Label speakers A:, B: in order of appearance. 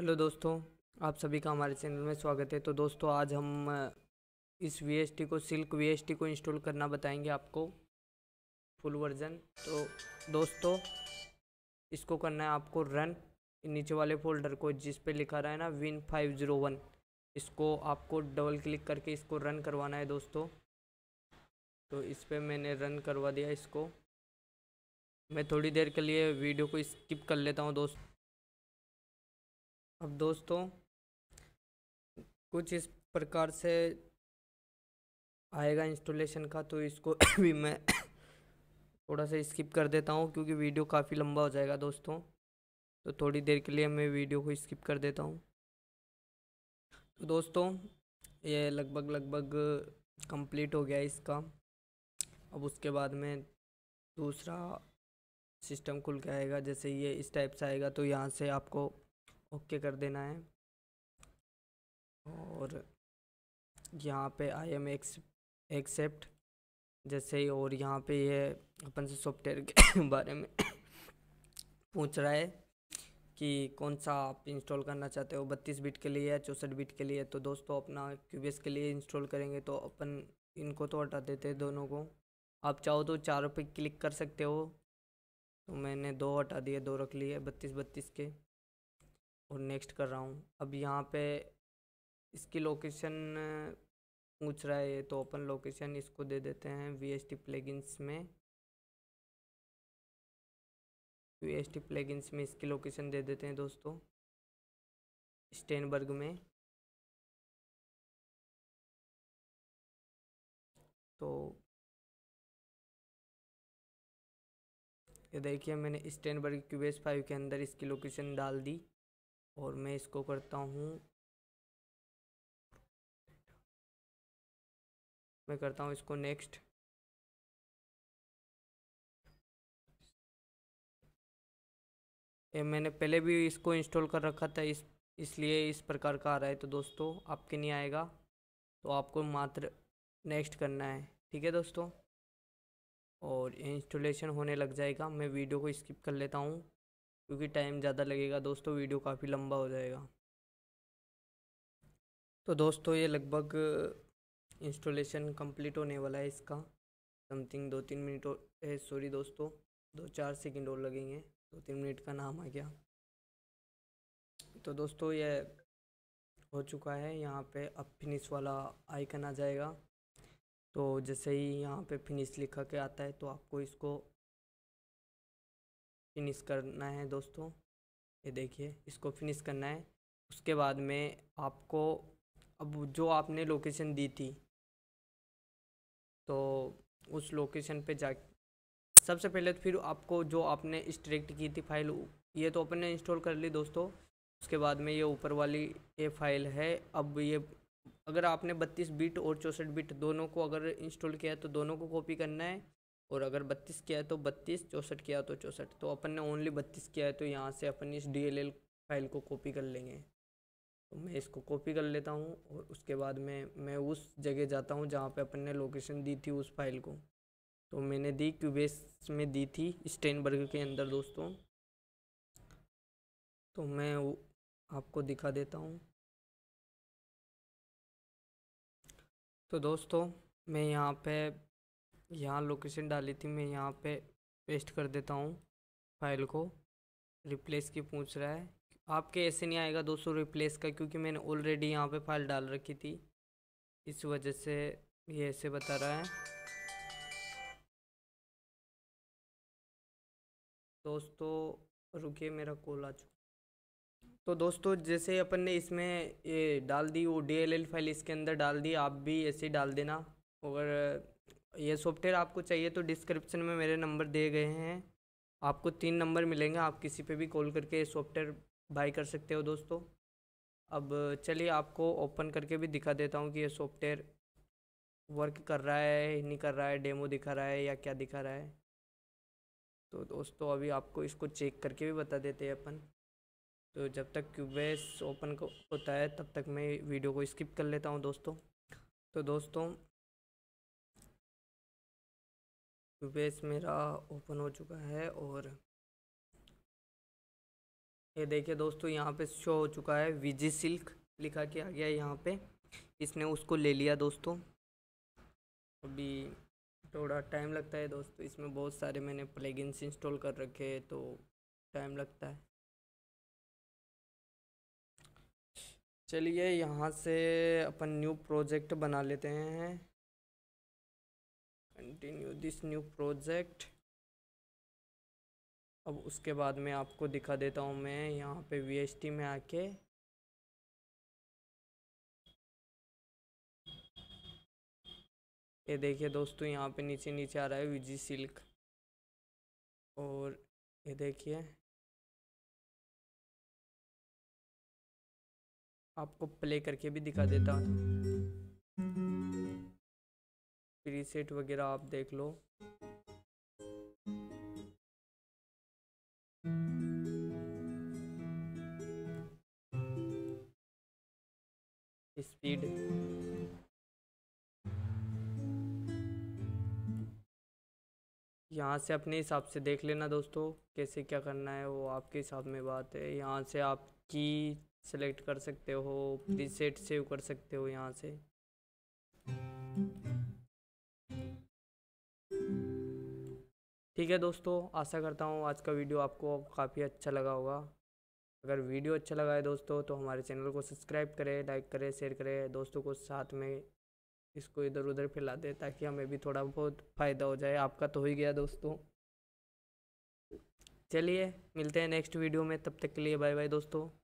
A: hello दोस्तों आप सभी का हमारे चैनल में स्वागत है तो दोस्तों आज हम इस वी को सिल्क वी को इंस्टॉल करना बताएंगे आपको फुल वर्जन तो दोस्तों इसको करना है आपको रन नीचे वाले फोल्डर को जिस पे लिखा रहा है ना विन फाइव ज़ीरो वन इसको आपको डबल क्लिक करके इसको रन करवाना है दोस्तों तो इस पर मैंने रन करवा दिया इसको मैं थोड़ी देर के लिए वीडियो को स्किप कर लेता हूँ दोस्तों अब दोस्तों कुछ इस प्रकार से आएगा इंस्टॉलेशन का तो इसको भी मैं थोड़ा सा स्किप कर देता हूँ क्योंकि वीडियो काफ़ी लंबा हो जाएगा दोस्तों तो थोड़ी देर के लिए मैं वीडियो को स्किप कर देता हूँ तो दोस्तों ये लगभग लगभग कंप्लीट हो गया इसका अब उसके बाद में दूसरा सिस्टम खुल के आएगा जैसे ये इस टाइप से आएगा तो यहाँ से आपको ओके कर देना है और यहाँ पे आई एम एक्सेप्ट जैसे ही और यहाँ पे ये अपन से सॉफ्टवेयर के बारे में पूछ रहा है कि कौन सा आप इंस्टॉल करना चाहते हो बत्तीस बिट के लिए या चौंसठ बिट के लिए तो दोस्तों अपना क्यूबीएस के लिए इंस्टॉल करेंगे तो अपन इनको तो हटा देते हैं दोनों को आप चाहो तो चारों पे क्लिक कर सकते हो तो मैंने दो हटा दिए दो रख लिए बत्तीस बत्तीस के और नेक्स्ट कर रहा हूँ अब यहाँ पे इसकी लोकेशन पूछ रहा है तो ओपन लोकेशन इसको दे देते हैं वी एस टी प्लेगिंस में वी एस टी प्लेगिंस में इसकी लोकेशन दे देते हैं दोस्तों स्टेनबर्ग में तो ये देखिए मैंने स्टेनबर्ग क्यूबेस फाइव के अंदर इसकी लोकेशन डाल दी और मैं इसको करता हूँ मैं करता हूँ इसको नेक्स्ट ये मैंने पहले भी इसको इंस्टॉल कर रखा था इस इसलिए इस प्रकार का आ रहा है तो दोस्तों आपके नहीं आएगा तो आपको मात्र नेक्स्ट करना है ठीक है दोस्तों और इंस्टॉलेशन होने लग जाएगा मैं वीडियो को स्किप कर लेता हूँ क्योंकि टाइम ज़्यादा लगेगा दोस्तों वीडियो काफ़ी लंबा हो जाएगा तो दोस्तों ये लगभग इंस्टॉलेशन कंप्लीट होने वाला है इसका समथिंग दो तीन मिनट और सॉरी eh, दोस्तों दो चार सेकंड और लगेंगे दो तीन मिनट का नाम आ गया तो दोस्तों ये हो चुका है यहाँ पे अब फिनिश वाला आइकन आ जाएगा तो जैसे ही यहाँ पे फिनिश लिखा के आता है तो आपको इसको फिनिश करना है दोस्तों ये देखिए इसको फिनिश करना है उसके बाद में आपको अब जो आपने लोकेशन दी थी तो उस लोकेशन पे जा सबसे पहले तो फिर आपको जो आपने स्ट्रिक्ट की थी फाइल ये तो अपन ने इंस्टॉल कर ली दोस्तों उसके बाद में ये ऊपर वाली ये फाइल है अब ये अगर आपने 32 बिट और चौंसठ बिट दोनों को अगर इंस्टॉल किया है तो दोनों को कॉपी करना है और अगर बत्तीस किया है तो बत्तीस चौंसठ किया तो चौंसठ तो अपन ने ओनली बत्तीस किया है तो यहाँ से अपन इस डी फाइल को कॉपी कर लेंगे तो मैं इसको कॉपी कर लेता हूँ और उसके बाद में मैं उस जगह जाता हूँ जहाँ पे अपन ने लोकेशन दी थी उस फाइल को तो मैंने दी क्यूबेस में दी थी स्टेनबर्ग के अंदर दोस्तों तो मैं आपको दिखा देता हूँ तो दोस्तों मैं यहाँ पे यहाँ लोकेशन डाली थी मैं यहाँ पे पेस्ट कर देता हूँ फाइल को रिप्लेस की पूछ रहा है आपके ऐसे नहीं आएगा दोस्तों रिप्लेस का क्योंकि मैंने ऑलरेडी यहाँ पे फाइल डाल रखी थी इस वजह से ये ऐसे बता रहा है दोस्तों रुकिए मेरा कॉल आ चुका तो दोस्तों जैसे अपन ने इसमें ये डाल दी वो डी फाइल इसके अंदर डाल दी आप भी ऐसे ही डाल देना अगर ये सॉफ्टवेयर आपको चाहिए तो डिस्क्रिप्शन में मेरे नंबर दिए गए हैं आपको तीन नंबर मिलेंगे आप किसी पे भी कॉल करके ये सॉफ्टवेयर बाई कर सकते हो दोस्तों अब चलिए आपको ओपन करके भी दिखा देता हूँ कि ये सॉफ्टवेयर वर्क कर रहा है नहीं कर रहा है डेमो दिखा रहा है या क्या दिखा रहा है तो दोस्तों अभी आपको इसको चेक करके भी बता देते हैं अपन तो जब तक क्यूबेस ओपन होता है तब तक मैं वीडियो को स्किप कर लेता हूँ दोस्तों तो दोस्तों क्यूबेस मेरा ओपन हो चुका है और ये देखिए दोस्तों यहाँ पे शो हो चुका है विजी सिल्क लिखा के आ गया है यहाँ पे इसने उसको ले लिया दोस्तों अभी थोड़ा टाइम लगता है दोस्तों इसमें बहुत सारे मैंने प्लेगिंग्स इंस्टॉल कर रखे हैं तो टाइम लगता है चलिए यहाँ से अपन न्यू प्रोजेक्ट बना लेते हैं कंटिन्यू दिस न्यू प्रोजेक्ट अब उसके बाद में आपको दिखा देता हूँ मैं यहाँ पे वी में आके ये देखिए दोस्तों यहाँ पे नीचे नीचे आ रहा है विजी सिल्क और ये देखिए आपको प्ले करके भी दिखा देता हूँ प्रीसेट वगैरह आप देख लो स्पीड यहाँ से अपने हिसाब से देख लेना दोस्तों कैसे क्या करना है वो आपके हिसाब में बात है यहाँ से आप की सेलेक्ट कर सकते हो प्रीसेट सेव कर सकते हो यहाँ से ठीक है दोस्तों आशा करता हूँ आज का वीडियो आपको काफ़ी अच्छा लगा होगा अगर वीडियो अच्छा लगा है दोस्तों तो हमारे चैनल को सब्सक्राइब करें लाइक करें शेयर करें दोस्तों को साथ में इसको इधर उधर फैला दें ताकि हमें भी थोड़ा बहुत फ़ायदा हो जाए आपका तो हो ही गया दोस्तों चलिए मिलते हैं नेक्स्ट वीडियो में तब तक के लिए बाय बाय दोस्तों